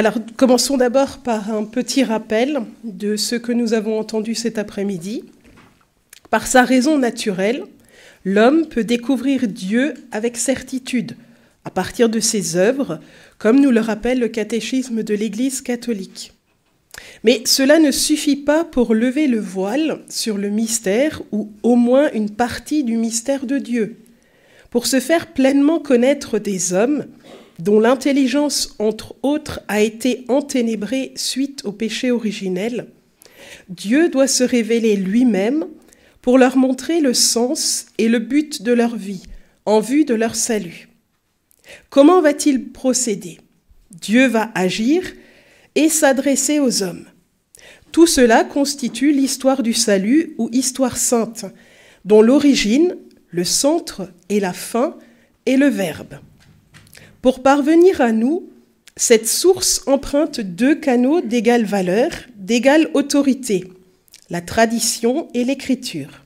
Alors, commençons d'abord par un petit rappel de ce que nous avons entendu cet après-midi. Par sa raison naturelle, l'homme peut découvrir Dieu avec certitude, à partir de ses œuvres, comme nous le rappelle le catéchisme de l'Église catholique. Mais cela ne suffit pas pour lever le voile sur le mystère ou au moins une partie du mystère de Dieu. Pour se faire pleinement connaître des hommes, dont l'intelligence, entre autres, a été enténébrée suite au péché originel, Dieu doit se révéler lui-même pour leur montrer le sens et le but de leur vie en vue de leur salut. Comment va-t-il procéder Dieu va agir et s'adresser aux hommes. Tout cela constitue l'histoire du salut ou histoire sainte, dont l'origine, le centre et la fin est le Verbe. Pour parvenir à nous, cette source emprunte deux canaux d'égale valeur, d'égale autorité, la tradition et l'écriture.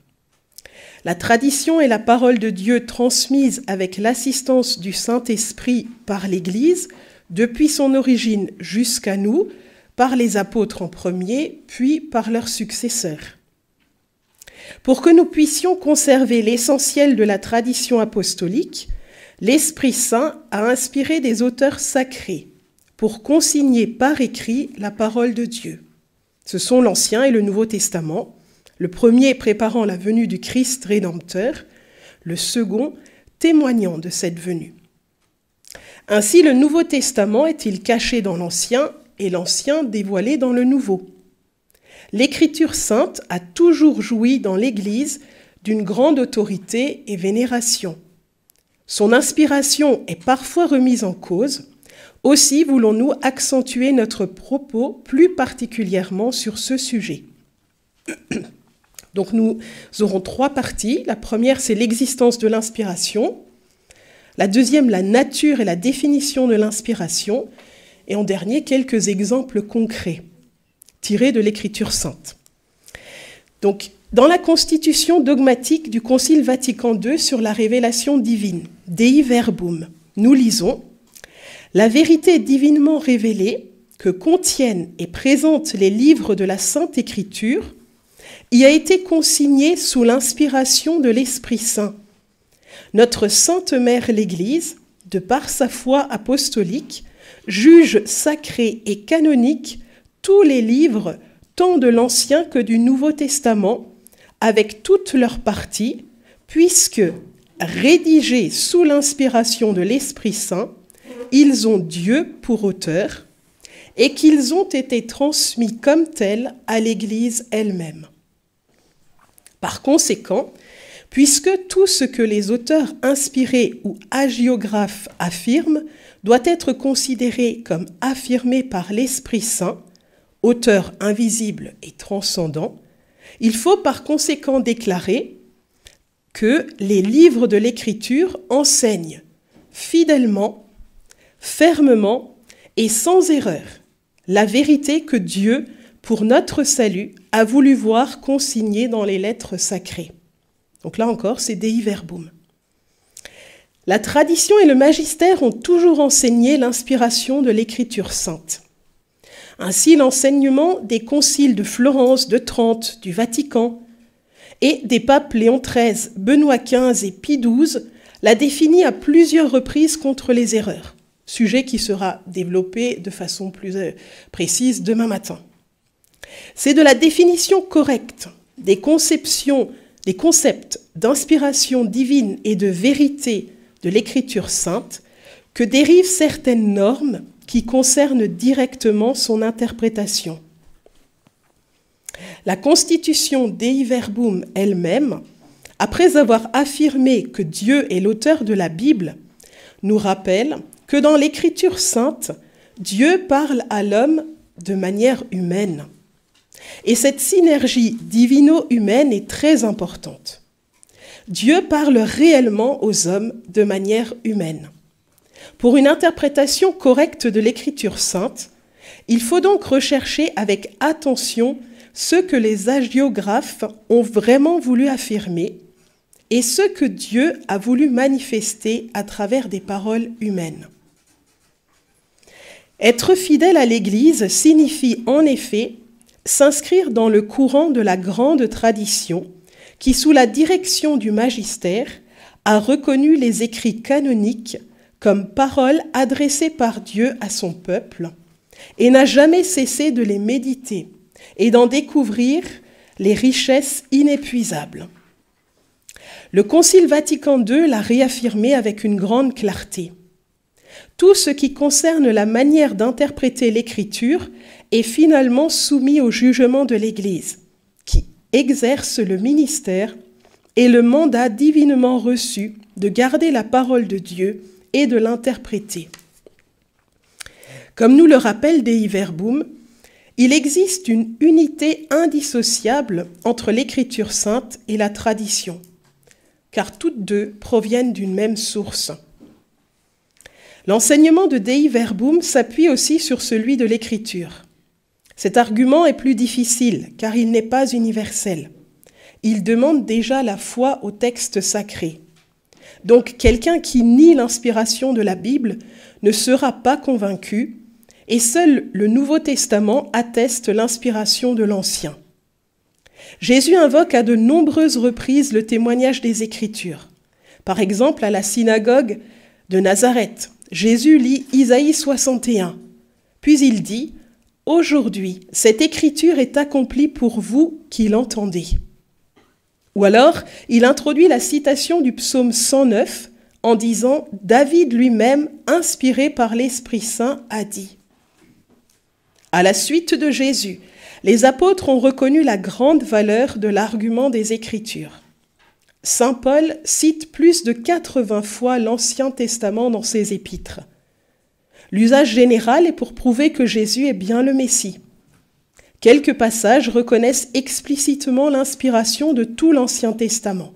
La tradition est la parole de Dieu transmise avec l'assistance du Saint-Esprit par l'Église depuis son origine jusqu'à nous, par les apôtres en premier, puis par leurs successeurs. Pour que nous puissions conserver l'essentiel de la tradition apostolique, l'Esprit Saint a inspiré des auteurs sacrés pour consigner par écrit la parole de Dieu. Ce sont l'Ancien et le Nouveau Testament, le premier préparant la venue du Christ rédempteur, le second témoignant de cette venue. Ainsi, le Nouveau Testament est-il caché dans l'Ancien et l'Ancien dévoilé dans le Nouveau. L'Écriture sainte a toujours joui dans l'Église d'une grande autorité et vénération. Son inspiration est parfois remise en cause. Aussi voulons-nous accentuer notre propos plus particulièrement sur ce sujet. Donc nous aurons trois parties. La première, c'est l'existence de l'inspiration. La deuxième, la nature et la définition de l'inspiration. Et en dernier, quelques exemples concrets tirés de l'Écriture sainte. Donc, dans la constitution dogmatique du Concile Vatican II sur la révélation divine, Dei Verbum, nous lisons La vérité divinement révélée, que contiennent et présentent les livres de la Sainte Écriture, y a été consignée sous l'inspiration de l'Esprit Saint. Notre Sainte Mère l'Église, de par sa foi apostolique, juge sacré et canonique tous les livres tant de l'Ancien que du Nouveau Testament, avec toutes leurs parties, puisque, rédigés sous l'inspiration de l'Esprit Saint, ils ont Dieu pour auteur, et qu'ils ont été transmis comme tels à l'Église elle-même. Par conséquent, puisque tout ce que les auteurs inspirés ou hagiographes affirment doit être considéré comme affirmé par l'Esprit Saint, auteur invisible et transcendant, il faut par conséquent déclarer que les livres de l'Écriture enseignent fidèlement, fermement et sans erreur la vérité que Dieu, pour notre salut, a voulu voir consignée dans les lettres sacrées. Donc là encore, c'est Dei Verbum. La tradition et le magistère ont toujours enseigné l'inspiration de l'Écriture sainte. Ainsi, l'enseignement des conciles de Florence, de Trente, du Vatican et des papes Léon XIII, Benoît XV et Pie XII l'a défini à plusieurs reprises contre les erreurs, sujet qui sera développé de façon plus euh, précise demain matin. C'est de la définition correcte des conceptions, des concepts d'inspiration divine et de vérité de l'écriture sainte que dérivent certaines normes qui concerne directement son interprétation. La constitution Dei Verbum elle-même, après avoir affirmé que Dieu est l'auteur de la Bible, nous rappelle que dans l'Écriture sainte, Dieu parle à l'homme de manière humaine. Et cette synergie divino-humaine est très importante. Dieu parle réellement aux hommes de manière humaine. Pour une interprétation correcte de l'écriture sainte, il faut donc rechercher avec attention ce que les hagiographes ont vraiment voulu affirmer et ce que Dieu a voulu manifester à travers des paroles humaines. Être fidèle à l'Église signifie en effet s'inscrire dans le courant de la grande tradition qui, sous la direction du magistère, a reconnu les écrits canoniques comme parole adressée par Dieu à son peuple et n'a jamais cessé de les méditer et d'en découvrir les richesses inépuisables. Le Concile Vatican II l'a réaffirmé avec une grande clarté. Tout ce qui concerne la manière d'interpréter l'Écriture est finalement soumis au jugement de l'Église, qui exerce le ministère et le mandat divinement reçu de garder la parole de Dieu et de l'interpréter. Comme nous le rappelle Dei Verbum, il existe une unité indissociable entre l'écriture sainte et la tradition, car toutes deux proviennent d'une même source. L'enseignement de Dei Verbum s'appuie aussi sur celui de l'écriture. Cet argument est plus difficile, car il n'est pas universel. Il demande déjà la foi au texte sacré. Donc quelqu'un qui nie l'inspiration de la Bible ne sera pas convaincu, et seul le Nouveau Testament atteste l'inspiration de l'Ancien. Jésus invoque à de nombreuses reprises le témoignage des Écritures. Par exemple, à la synagogue de Nazareth, Jésus lit Isaïe 61. Puis il dit, Aujourd'hui, cette écriture est accomplie pour vous qui l'entendez. Ou alors, il introduit la citation du psaume 109 en disant David lui-même, inspiré par l'Esprit Saint, a dit. À la suite de Jésus, les apôtres ont reconnu la grande valeur de l'argument des Écritures. Saint Paul cite plus de 80 fois l'Ancien Testament dans ses épîtres. L'usage général est pour prouver que Jésus est bien le Messie. Quelques passages reconnaissent explicitement l'inspiration de tout l'Ancien Testament.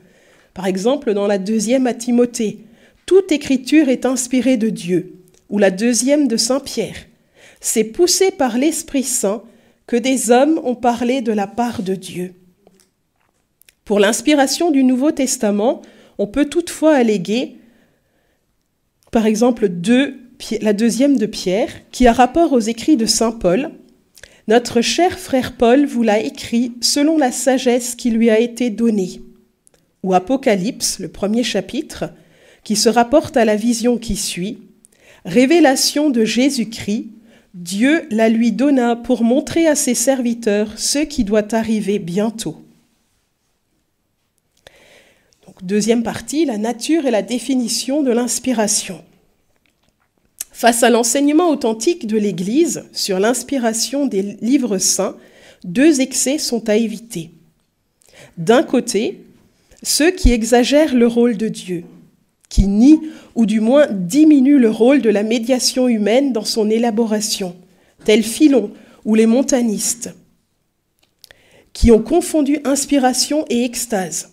Par exemple, dans la deuxième à Timothée, toute écriture est inspirée de Dieu, ou la deuxième de Saint Pierre. C'est poussé par l'Esprit Saint que des hommes ont parlé de la part de Dieu. Pour l'inspiration du Nouveau Testament, on peut toutefois alléguer, par exemple, la deuxième de Pierre, qui a rapport aux écrits de Saint Paul, notre cher frère Paul vous l'a écrit selon la sagesse qui lui a été donnée. Ou Apocalypse, le premier chapitre, qui se rapporte à la vision qui suit, Révélation de Jésus-Christ, Dieu la lui donna pour montrer à ses serviteurs ce qui doit arriver bientôt. deuxième partie, la nature et la définition de l'inspiration. Face à l'enseignement authentique de l'Église sur l'inspiration des livres saints, deux excès sont à éviter. D'un côté, ceux qui exagèrent le rôle de Dieu, qui nient ou du moins diminuent le rôle de la médiation humaine dans son élaboration, tels Philon ou les montanistes, qui ont confondu inspiration et extase,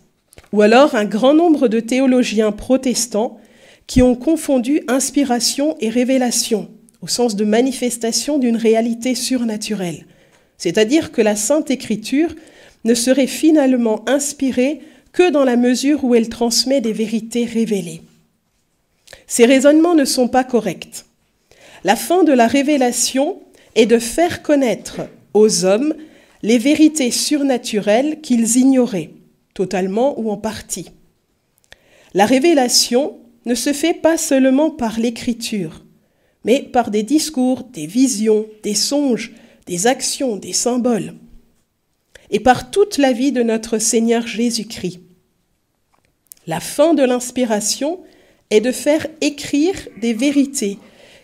ou alors un grand nombre de théologiens protestants qui ont confondu inspiration et révélation, au sens de manifestation d'une réalité surnaturelle. C'est-à-dire que la Sainte Écriture ne serait finalement inspirée que dans la mesure où elle transmet des vérités révélées. Ces raisonnements ne sont pas corrects. La fin de la révélation est de faire connaître aux hommes les vérités surnaturelles qu'ils ignoraient, totalement ou en partie. La révélation ne se fait pas seulement par l'écriture, mais par des discours, des visions, des songes, des actions, des symboles, et par toute la vie de notre Seigneur Jésus-Christ. La fin de l'inspiration est de faire écrire des vérités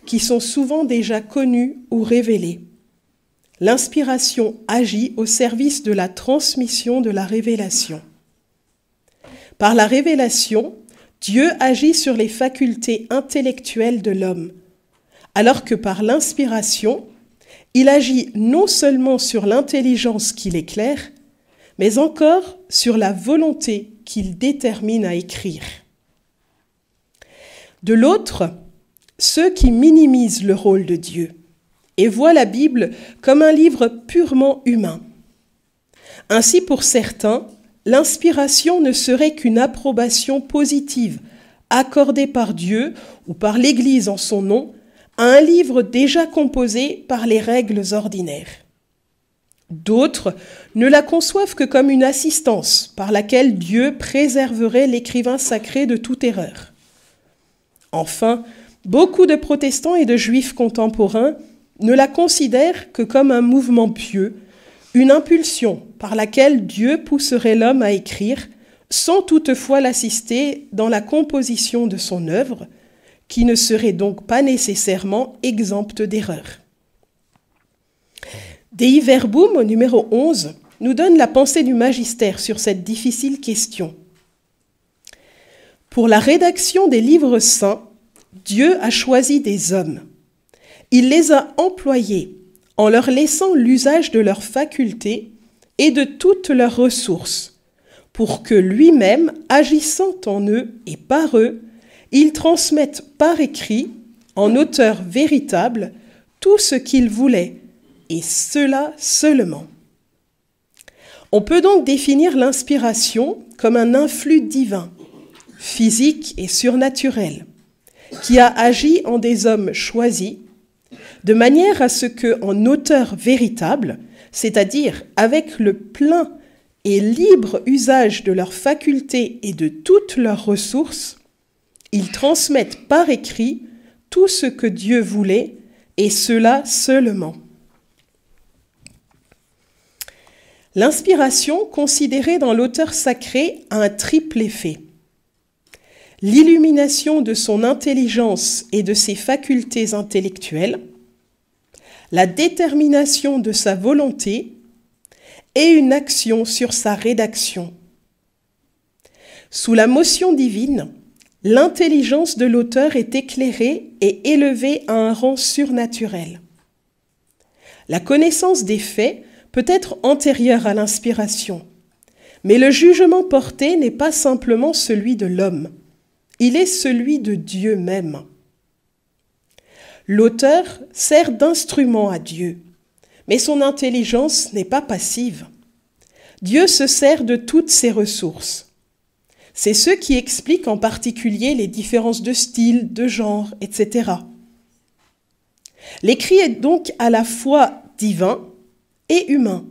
qui sont souvent déjà connues ou révélées. L'inspiration agit au service de la transmission de la révélation. Par la révélation, Dieu agit sur les facultés intellectuelles de l'homme, alors que par l'inspiration, il agit non seulement sur l'intelligence qu'il éclaire, mais encore sur la volonté qu'il détermine à écrire. De l'autre, ceux qui minimisent le rôle de Dieu et voient la Bible comme un livre purement humain. Ainsi, pour certains, L'inspiration ne serait qu'une approbation positive accordée par Dieu ou par l'Église en son nom à un livre déjà composé par les règles ordinaires. D'autres ne la conçoivent que comme une assistance par laquelle Dieu préserverait l'écrivain sacré de toute erreur. Enfin, beaucoup de protestants et de juifs contemporains ne la considèrent que comme un mouvement pieux une impulsion par laquelle Dieu pousserait l'homme à écrire, sans toutefois l'assister dans la composition de son œuvre, qui ne serait donc pas nécessairement exempte d'erreur. Dei Verbum, au numéro 11, nous donne la pensée du magistère sur cette difficile question. Pour la rédaction des livres saints, Dieu a choisi des hommes. Il les a employés en leur laissant l'usage de leurs facultés et de toutes leurs ressources, pour que lui-même, agissant en eux et par eux, il transmette par écrit, en auteur véritable, tout ce qu'il voulait, et cela seulement. On peut donc définir l'inspiration comme un influx divin, physique et surnaturel, qui a agi en des hommes choisis de manière à ce que, en auteur véritable, c'est-à-dire avec le plein et libre usage de leurs facultés et de toutes leurs ressources, ils transmettent par écrit tout ce que Dieu voulait, et cela seulement. L'inspiration considérée dans l'auteur sacré a un triple effet. L'illumination de son intelligence et de ses facultés intellectuelles, la détermination de sa volonté et une action sur sa rédaction. Sous la motion divine, l'intelligence de l'auteur est éclairée et élevée à un rang surnaturel. La connaissance des faits peut être antérieure à l'inspiration, mais le jugement porté n'est pas simplement celui de l'homme, il est celui de Dieu même. L'auteur sert d'instrument à Dieu, mais son intelligence n'est pas passive. Dieu se sert de toutes ses ressources. C'est ce qui explique en particulier les différences de style, de genre, etc. L'écrit est donc à la fois divin et humain,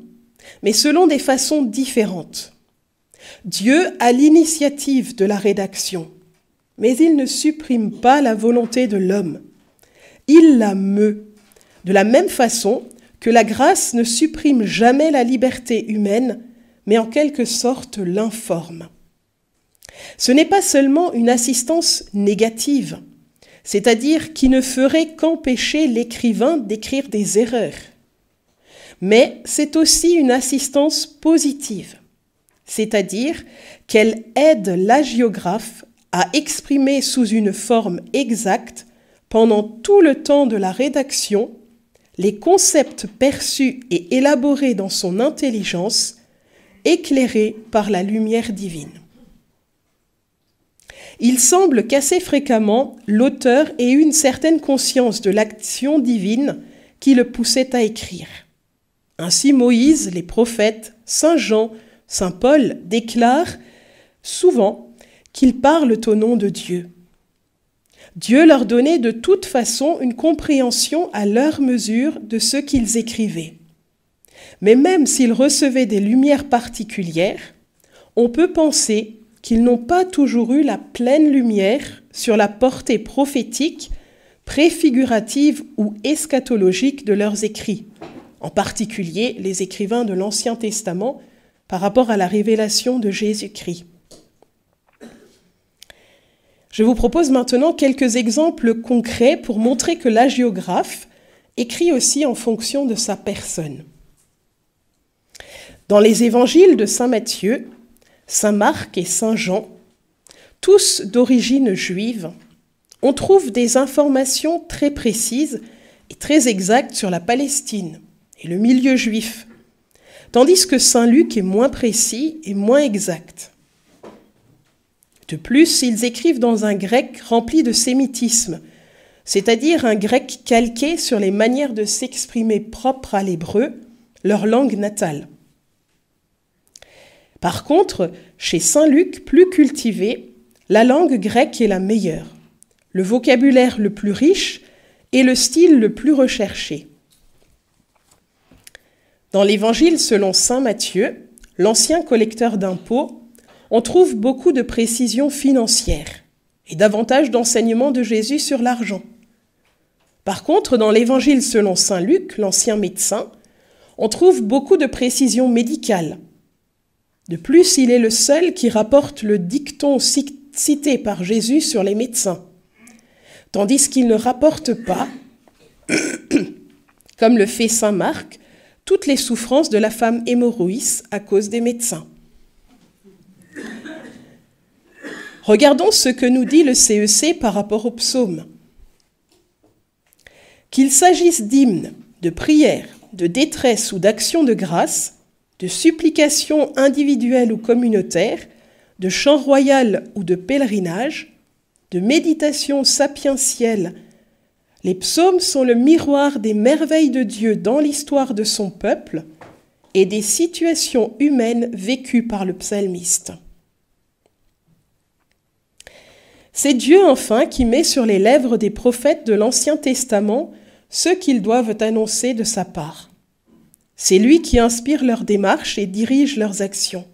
mais selon des façons différentes. Dieu a l'initiative de la rédaction, mais il ne supprime pas la volonté de l'homme il la meut. De la même façon que la grâce ne supprime jamais la liberté humaine, mais en quelque sorte l'informe. Ce n'est pas seulement une assistance négative, c'est-à-dire qui ne ferait qu'empêcher l'écrivain d'écrire des erreurs, mais c'est aussi une assistance positive, c'est-à-dire qu'elle aide l'agiographe à exprimer sous une forme exacte pendant tout le temps de la rédaction, les concepts perçus et élaborés dans son intelligence, éclairés par la lumière divine. Il semble qu'assez fréquemment, l'auteur ait eu une certaine conscience de l'action divine qui le poussait à écrire. Ainsi Moïse, les prophètes, Saint Jean, Saint Paul déclarent souvent qu'ils parlent au nom de Dieu. Dieu leur donnait de toute façon une compréhension à leur mesure de ce qu'ils écrivaient. Mais même s'ils recevaient des lumières particulières, on peut penser qu'ils n'ont pas toujours eu la pleine lumière sur la portée prophétique, préfigurative ou eschatologique de leurs écrits, en particulier les écrivains de l'Ancien Testament par rapport à la révélation de Jésus-Christ. Je vous propose maintenant quelques exemples concrets pour montrer que l'agiographe écrit aussi en fonction de sa personne. Dans les évangiles de Saint Matthieu, Saint Marc et Saint Jean, tous d'origine juive, on trouve des informations très précises et très exactes sur la Palestine et le milieu juif, tandis que Saint Luc est moins précis et moins exact. De plus, ils écrivent dans un grec rempli de sémitisme, c'est-à-dire un grec calqué sur les manières de s'exprimer propres à l'hébreu, leur langue natale. Par contre, chez Saint Luc, plus cultivé, la langue grecque est la meilleure, le vocabulaire le plus riche et le style le plus recherché. Dans l'Évangile selon Saint Matthieu, l'ancien collecteur d'impôts on trouve beaucoup de précisions financières et davantage d'enseignements de Jésus sur l'argent. Par contre, dans l'Évangile selon Saint Luc, l'ancien médecin, on trouve beaucoup de précisions médicales. De plus, il est le seul qui rapporte le dicton cité par Jésus sur les médecins, tandis qu'il ne rapporte pas, comme le fait Saint Marc, toutes les souffrances de la femme hémorroïse à cause des médecins. Regardons ce que nous dit le CEC e par rapport au psaumes. Qu'il s'agisse d'hymnes, de prières, de détresse ou d'actions de grâce, de supplications individuelles ou communautaires, de chants royaux ou de pèlerinage, de méditations sapientielles, Les psaumes sont le miroir des merveilles de Dieu dans l'histoire de son peuple et des situations humaines vécues par le psalmiste. C'est Dieu enfin qui met sur les lèvres des prophètes de l'Ancien Testament ce qu'ils doivent annoncer de sa part. C'est lui qui inspire leurs démarches et dirige leurs actions.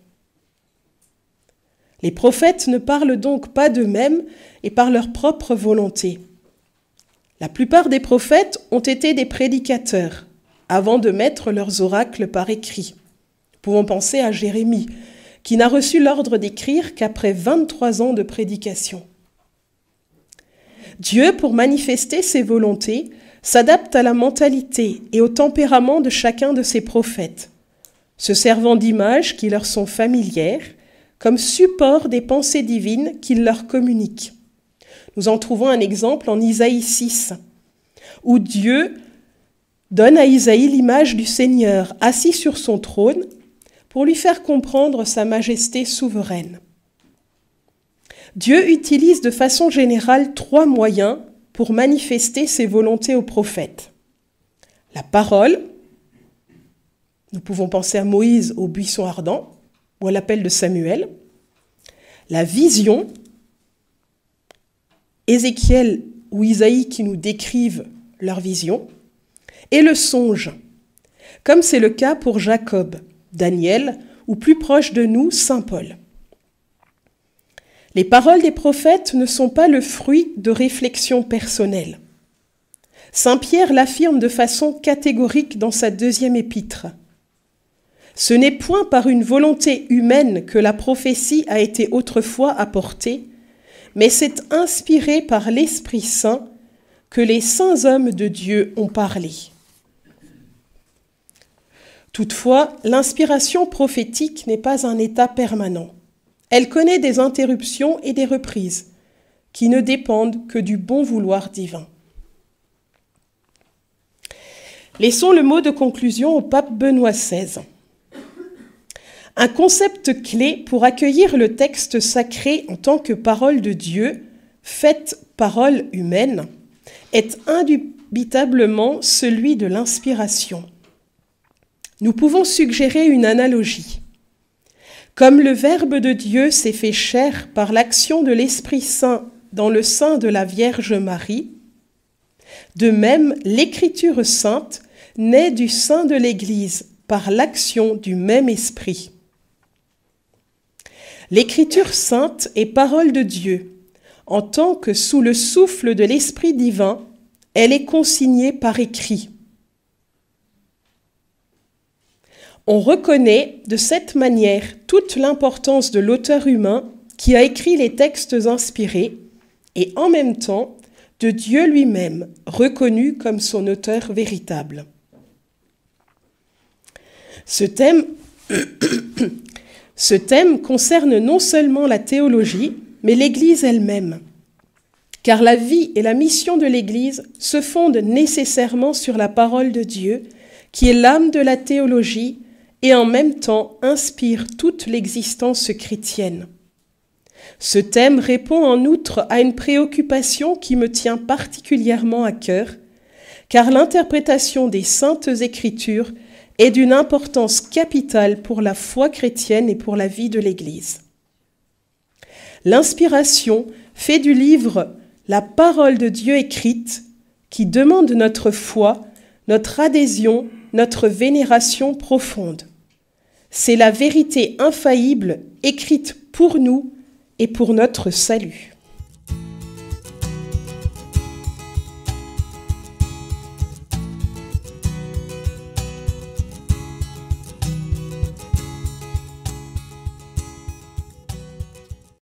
Les prophètes ne parlent donc pas d'eux-mêmes et par leur propre volonté. La plupart des prophètes ont été des prédicateurs avant de mettre leurs oracles par écrit. pouvons penser à Jérémie, qui n'a reçu l'ordre d'écrire qu'après 23 ans de prédication. Dieu, pour manifester ses volontés, s'adapte à la mentalité et au tempérament de chacun de ses prophètes, se servant d'images qui leur sont familières comme support des pensées divines qu'il leur communique. Nous en trouvons un exemple en Isaïe 6, où Dieu donne à Isaïe l'image du Seigneur assis sur son trône pour lui faire comprendre sa majesté souveraine. Dieu utilise de façon générale trois moyens pour manifester ses volontés aux prophètes. La parole, nous pouvons penser à Moïse au buisson ardent ou à l'appel de Samuel. La vision, Ézéchiel ou Isaïe qui nous décrivent leur vision. Et le songe, comme c'est le cas pour Jacob, Daniel ou plus proche de nous, Saint Paul. Les paroles des prophètes ne sont pas le fruit de réflexions personnelles. Saint Pierre l'affirme de façon catégorique dans sa deuxième épître. Ce n'est point par une volonté humaine que la prophétie a été autrefois apportée, mais c'est inspiré par l'Esprit Saint que les saints hommes de Dieu ont parlé. Toutefois, l'inspiration prophétique n'est pas un état permanent. Elle connaît des interruptions et des reprises qui ne dépendent que du bon vouloir divin. Laissons le mot de conclusion au pape Benoît XVI. Un concept clé pour accueillir le texte sacré en tant que parole de Dieu, faite parole humaine, est indubitablement celui de l'inspiration. Nous pouvons suggérer une analogie. Comme le Verbe de Dieu s'est fait chair par l'action de l'Esprit Saint dans le sein de la Vierge Marie, de même l'Écriture sainte naît du sein de l'Église par l'action du même Esprit. L'Écriture sainte est parole de Dieu, en tant que sous le souffle de l'Esprit divin, elle est consignée par écrit. On reconnaît de cette manière toute l'importance de l'auteur humain qui a écrit les textes inspirés et en même temps de Dieu lui-même, reconnu comme son auteur véritable. Ce thème, concerne non seulement la théologie, mais l'Église elle-même, car la vie et la mission de l'Église se fondent nécessairement sur la parole de Dieu, qui est l'âme de la théologie et en même temps inspire toute l'existence chrétienne. Ce thème répond en outre à une préoccupation qui me tient particulièrement à cœur, car l'interprétation des saintes écritures est d'une importance capitale pour la foi chrétienne et pour la vie de l'Église. L'inspiration fait du livre la parole de Dieu écrite qui demande notre foi, notre adhésion, notre vénération profonde. C'est la vérité infaillible écrite pour nous et pour notre salut.